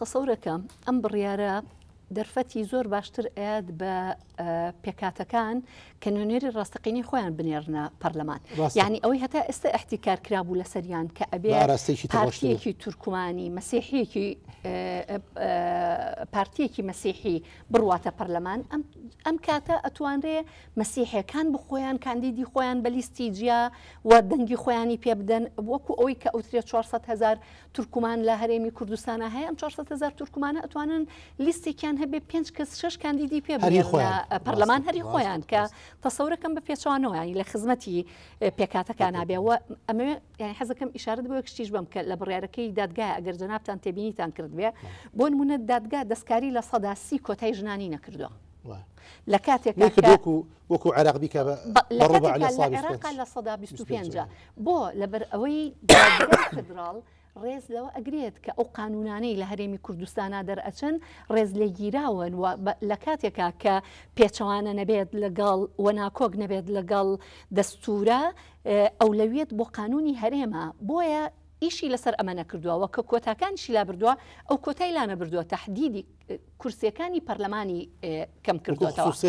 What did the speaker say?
تصورك أم بريارة دەرفەتی زۆر باشتر ئەد بە پێکاتەکان کە نوێنێری ڕاستەقینی خۆیان بنێرنە پەرلەمان یعنی ئەوەی هەتا ئێستا احتیکار کرابوو لە سەریان کە ئەبێتێکی تورکمانی مەسیحەیەکی پارتیەکی مەسیحی بڕواتە پەرلەمان ئەم کاتە ئەتوانرێ مەسیحەکان بخۆیان کاندیدی خۆیان بە لیستی جیا و دەنگی خۆیانی پێ بدەن وەکو ئەوی کە ئەوترێ 400 هزار تورکمان لە هەرێمی کوردستانە هەیە ئەم 400 هزار تورکمانە ئەتوانن لیستێکیان هەبێ پێنج کەس شش کاندیدی پێ پەرلەمان هەری خۆیان کە تەسەورەکەم بە پێچوانەوەیانی لە خزمەتی اه، پێکاتەکان نابێەوە ئەمە یعنی حەزەکەم ئشارت بۆ کشتیش بم کە لە بڕیارەکەی دادگای ئەگەر جەنابان تێبینیتان کرد بێ بۆ نمونە دادگا دەستکاری لە سەداسی کۆتای ژنانی نەکردووە. لە کاتێکوەکو وەکو عراق بیکە لە سەدا 25 لبر لەبەر ئەوەی فدرال ڕێز لەوە ئەگرێت کە ئەو قانونانەی لە هەرێمی کوردستانە دەرئەچن ڕێز لێ گیراون و لە کاتێکا کە پێچەوانە نەبێت لەگەڵ وەناکۆک نەبێت لەگەڵ دەستورە ئەو لەوێت بۆ قانونی هەرێمە بۆیە ئیشی لەسەر ئەمە نەکردووە کە کۆتاکانشی لا بردووە ئەو کۆتای لا نەبردووە تهدیدی کورسەکانی پەرلەمانی کەم کردوەوە.